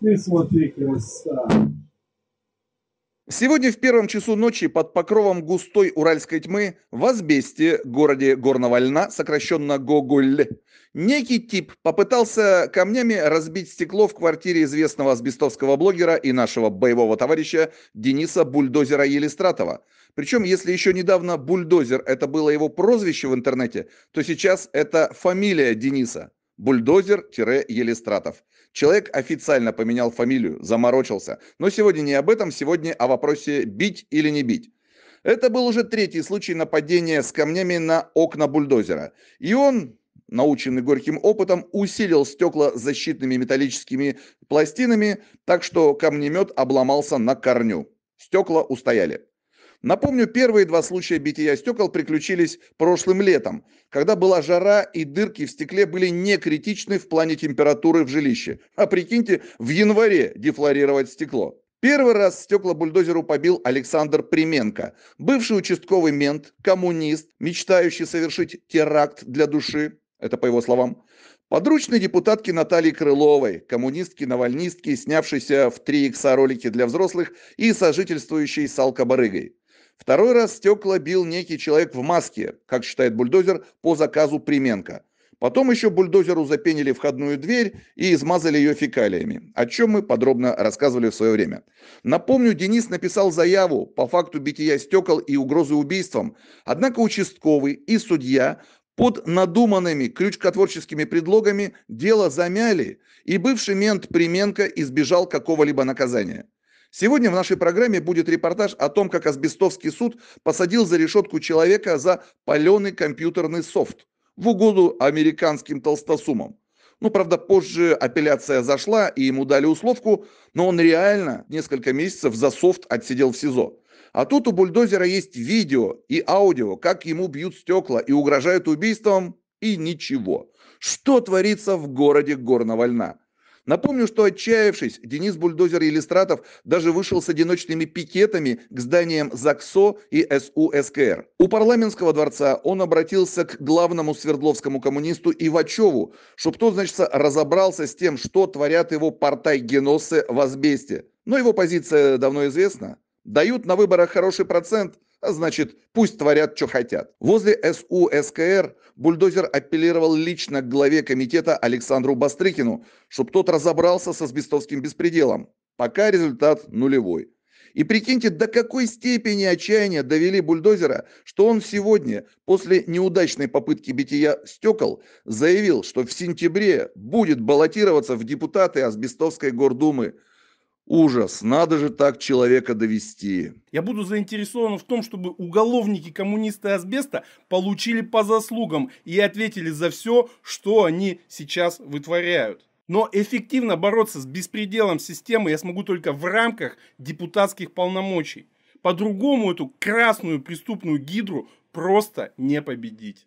Ты смотри, красавчик. Сегодня в первом часу ночи под покровом густой уральской тьмы в Азбесте, городе Горного Льна, сокращенно Гоголь, некий тип попытался камнями разбить стекло в квартире известного азбестовского блогера и нашего боевого товарища Дениса Бульдозера Елистратова. Причем, если еще недавно Бульдозер – это было его прозвище в интернете, то сейчас это фамилия Дениса. Бульдозер-Елистратов. Человек официально поменял фамилию, заморочился. Но сегодня не об этом, сегодня о вопросе «бить или не бить». Это был уже третий случай нападения с камнями на окна бульдозера. И он, наученный горьким опытом, усилил стекла защитными металлическими пластинами, так что камнемет обломался на корню. Стекла устояли. Напомню, первые два случая бития стекол приключились прошлым летом, когда была жара и дырки в стекле были не критичны в плане температуры в жилище. А прикиньте, в январе дефлорировать стекло. Первый раз стекла бульдозеру побил Александр Применко, бывший участковый мент, коммунист, мечтающий совершить теракт для души, это по его словам, Подручной депутатки Натальи Крыловой, коммунистки-навальнистки, снявшейся в 3 икса ролики для взрослых и сожительствующей с алкобарыгой. Второй раз стекла бил некий человек в маске, как считает бульдозер, по заказу Применко. Потом еще бульдозеру запенили входную дверь и измазали ее фекалиями, о чем мы подробно рассказывали в свое время. Напомню, Денис написал заяву по факту бития стекол и угрозы убийством. Однако участковый и судья под надуманными крючкотворческими предлогами дело замяли, и бывший мент Применко избежал какого-либо наказания. Сегодня в нашей программе будет репортаж о том, как Асбестовский суд посадил за решетку человека за паленый компьютерный софт в угоду американским толстосумам. Ну, правда, позже апелляция зашла, и ему дали условку, но он реально несколько месяцев за софт отсидел в СИЗО. А тут у бульдозера есть видео и аудио, как ему бьют стекла и угрожают убийством, и ничего. Что творится в городе Горного Льна? Напомню, что отчаявшись, Денис Бульдозер Елистратов даже вышел с одиночными пикетами к зданиям ЗАГСО и СУСКР. У парламентского дворца он обратился к главному свердловскому коммунисту Ивачеву, чтобы тот, значит, разобрался с тем, что творят его портай геносы в Азбесте. Но его позиция давно известна. Дают на выборах хороший процент, а значит, пусть творят, что хотят. Возле СУ СКР бульдозер апеллировал лично к главе комитета Александру Бастрыкину, чтобы тот разобрался со сбестовским беспределом. Пока результат нулевой. И прикиньте, до какой степени отчаяния довели бульдозера, что он сегодня, после неудачной попытки бития стекол, заявил, что в сентябре будет баллотироваться в депутаты асбестовской гордумы – Ужас, надо же так человека довести. Я буду заинтересован в том, чтобы уголовники коммунисты Асбеста получили по заслугам и ответили за все, что они сейчас вытворяют. Но эффективно бороться с беспределом системы я смогу только в рамках депутатских полномочий. По-другому эту красную преступную гидру просто не победить.